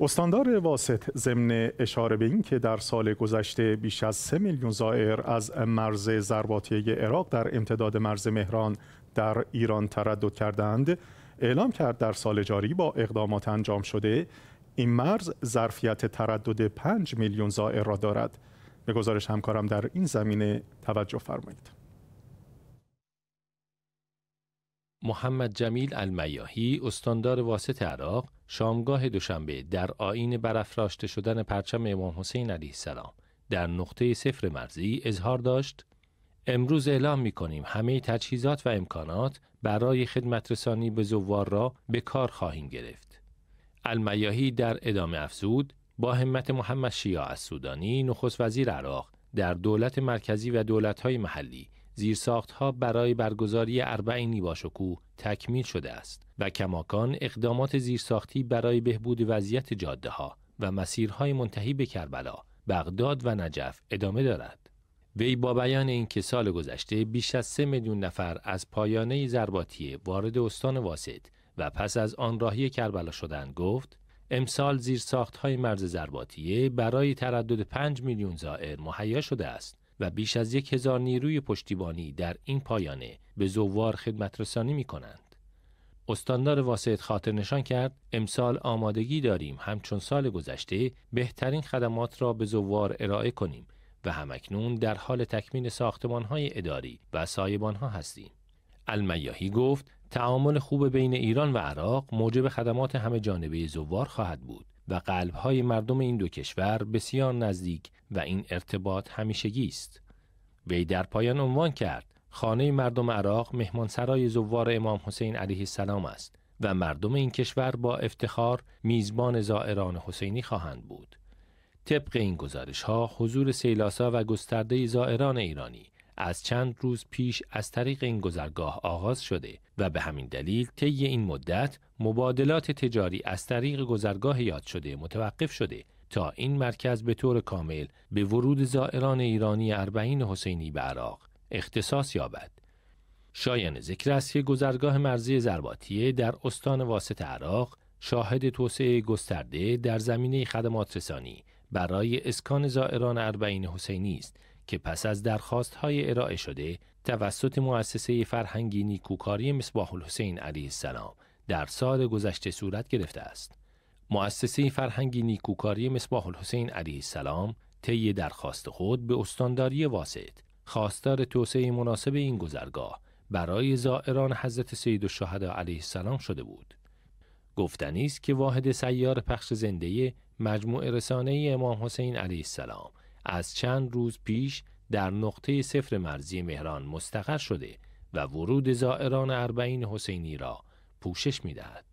استاندار واسط ضمن اشاره به اینکه که در سال گذشته بیش از 3 میلیون زائر از مرز زرباتی عراق در امتداد مرز مهران در ایران تردد کردند اعلام کرد در سال جاری با اقدامات انجام شده این مرز ظرفیت تردد 5 میلیون زائر را دارد به گزارش همکارم در این زمینه توجه فرمایید محمد جمیل المیاهی استاندار واسط عراق شامگاه دوشنبه در آین برافراشته شدن پرچم امام حسین علیه السلام در نقطه صفر مرزی اظهار داشت امروز اعلام می کنیم همه تجهیزات و امکانات برای خدمت رسانی به زوار را به کار خواهیم گرفت. المیاهی در ادامه افزود با همت محمد از سودانی، نخست وزیر عراق در دولت مرکزی و دولت‌های محلی زیرساختها برای برگزاری اربعینی با تکمیل شده است و کماکان اقدامات زیرساختی برای بهبود وضعیت جاده ها و مسیرهای منتهی به کربلا، بغداد و نجف ادامه دارد. وی با بیان اینکه سال گذشته بیش از سه میلیون نفر از پایانه زرباتیه وارد استان واسط و پس از آن راهی کربلا شدن گفت امسال زیر های مرز زرباتیه برای تردد 5 میلیون زائر مهیا شده است و بیش از یک هزار نیروی پشتیبانی در این پایانه به زوار خدمت رسانی می کنند. استاندار واسط خاطر نشان کرد امسال آمادگی داریم همچون سال گذشته بهترین خدمات را به زوار ارائه کنیم و همکنون در حال تکمیل ساختمان های اداری و سایبان ها هستیم. المیاهی گفت تعامل خوب بین ایران و عراق موجب خدمات همه جانبه زوار خواهد بود و قلبهای مردم این دو کشور بسیار نزدیک و این ارتباط همیشگی است. وی در پایان عنوان کرد خانه مردم عراق مهمانسرای زوار امام حسین علیه السلام است و مردم این کشور با افتخار میزبان زائران حسینی خواهند بود. طبق این گزارش ها حضور سیلاسا و گسترده زائران ایرانی از چند روز پیش از طریق این گذرگاه آغاز شده و به همین دلیل طی این مدت مبادلات تجاری از طریق گذرگاه یاد شده متوقف شده تا این مرکز به طور کامل به ورود زائران ایرانی اربعین حسینی به عراق اختصاص یابد. شایان ذکر است که گذرگاه مرزی زرباتیه در استان واسط عراق شاهد توسعه گسترده در زمینه خدمات رسانی برای اسکان زائران اربعین حسینی است که پس از درخواست های ارائه شده توسط مؤسسه فرهنگی نیکوکاری مصباح الحسین علیه السلام در سال گذشته صورت گرفته است. مؤسسه فرهنگی نیکوکاری مصباح الحسین علیه السلام طی درخواست خود به استانداری واسط خواستار توسعه مناسب این گذرگاه برای زائران حضرت سید الشهدا علیه السلام شده بود. گفتنی است که واحد سیار پخش زنده مجموعه رسانه امام حسین علیه السلام از چند روز پیش در نقطه صفر مرزی مهران مستقر شده و ورود زائران اربعین حسینی را پوشش می دهد.